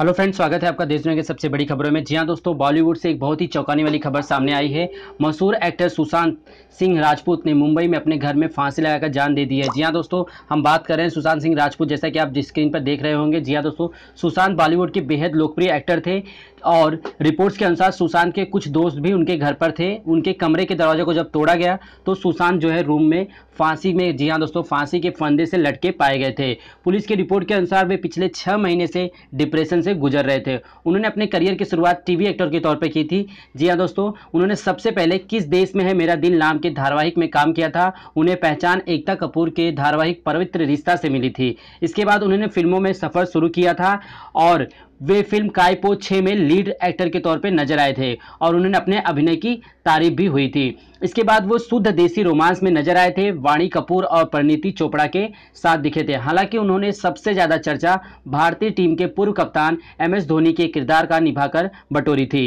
hello friends स्वागत है आपका देश दुनिया के सबसे बड़ी खबरों में जी हाँ दोस्तों बॉलीवुड से एक बहुत ही चौंकाने वाली खबर सामने आई है मशहूर एक्टर सुशांत सिंह राजपूत ने मुंबई में अपने घर में फांसी लगाकर जान दे दी है जी हाँ दोस्तों हम बात कर रहे हैं सुशांत सिंह राजपूत जैसा कि आप स्क्रीन पर देख रहे होंगे जी हाँ दोस्तों सुशांत बॉलीवुड के बेहद लोकप्रिय एक्टर थे और रिपोर्ट्स के अनुसार सुशांत के कुछ दोस्त भी उनके घर पर थे उनके कमरे के दरवाजे को जब तोड़ा गया तो सुशांत जो है रूम में फांसी में जी हाँ दोस्तों फांसी के फंदे से लटके पाए गए थे पुलिस की रिपोर्ट के अनुसार वे पिछले छः महीने से डिप्रेशन से से गुजर रहे थे उन्होंने अपने करियर की शुरुआत टीवी एक्टर के तौर पर की थी जी हाँ दोस्तों उन्होंने सबसे पहले किस देश में है मेरा दिल नाम के धारावाहिक में काम किया था उन्हें पहचान एकता कपूर के धारावाहिक पवित्र रिश्ता से मिली थी इसके बाद उन्होंने फिल्मों में सफ़र शुरू किया था और वे फिल्म कायपो छः में लीड एक्टर के तौर पर नजर आए थे और उन्होंने अपने अभिनय की तारीफ भी हुई थी इसके बाद वो शुद्ध देसी रोमांस में नजर आए थे वाणी कपूर और परिणीति चोपड़ा के साथ दिखे थे हालांकि उन्होंने सबसे ज़्यादा चर्चा भारतीय टीम के पूर्व कप्तान एम एस धोनी के किरदार का निभाकर बटोरी थी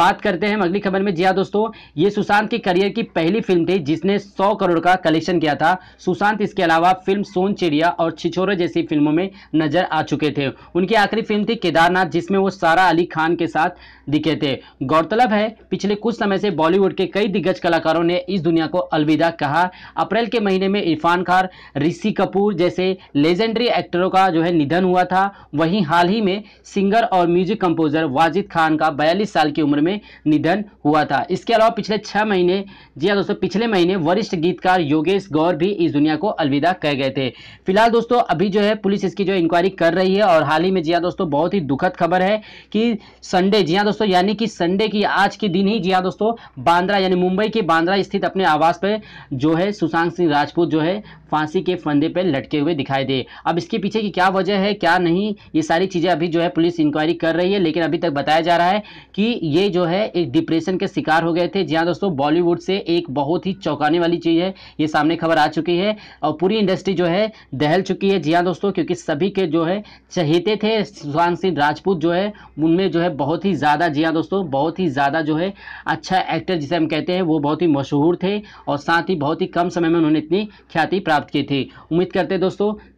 बात करते हैं अगली खबर में जी हाँ दोस्तों ये सुशांत के करियर की पहली फिल्म थी जिसने सौ करोड़ का कलेक्शन किया था सुशांत इसके अलावा फिल्म सोन चिड़िया और छिछोरे जैसी फिल्मों में नजर आ चुके थे उनकी आखिरी फिल्म थी केदार जवाना जिसमें वो सारा अली खान के साथ दिखे थे गौरतलब है पिछले कुछ समय से बॉलीवुड के कई दिग्गज कलाकारों ने इस दुनिया को अलविदा कहा अप्रैल के महीने में इरफान खान ऋषि कपूर जैसे लेजेंडरी एक्टरों का जो है निधन हुआ था वहीं हाल ही में सिंगर और म्यूजिक कंपोजर वाजिद खान का बयालीस साल की उम्र में निधन हुआ था इसके अलावा पिछले छः महीने जी हाँ दोस्तों पिछले महीने वरिष्ठ गीतकार योगेश गौर भी इस दुनिया को अलविदा कह गए थे फिलहाल दोस्तों अभी जो है पुलिस इसकी जो इंक्वायरी कर रही है और हाल ही में जिया हाँ दोस्तों बहुत ही दुखद दुखद खबर है कि संडे जी हाँ दोस्तों यानी कि संडे की आज के दिन ही जी हाँ दोस्तों बांद्रा यानी मुंबई के बांद्रा स्थित अपने आवास पर जो है सुशांत सिंह राजपूत जो है फांसी के फंदे पर लटके हुए दिखाई दे अब इसके पीछे की क्या वजह है क्या नहीं ये सारी चीज़ें अभी जो है पुलिस इंक्वायरी कर रही है लेकिन अभी तक बताया जा रहा है कि ये जो है एक डिप्रेशन के शिकार हो गए थे जी हाँ दोस्तों बॉलीवुड से एक बहुत ही चौंकाने वाली चीज़ है ये सामने खबर आ चुकी है और पूरी इंडस्ट्री जो है दहल चुकी है जी हाँ दोस्तों क्योंकि सभी के जो है चहेते थे सुशांत सिंह राज राजपूत जो है उनमें जो है बहुत ही ज़्यादा जी हाँ दोस्तों बहुत ही ज़्यादा जो है अच्छा एक्टर जिसे हम कहते हैं वो बहुत ही मशहूर थे और साथ ही बहुत ही कम समय में उन्होंने इतनी ख्याति प्राप्त की थी उम्मीद करते हैं दोस्तों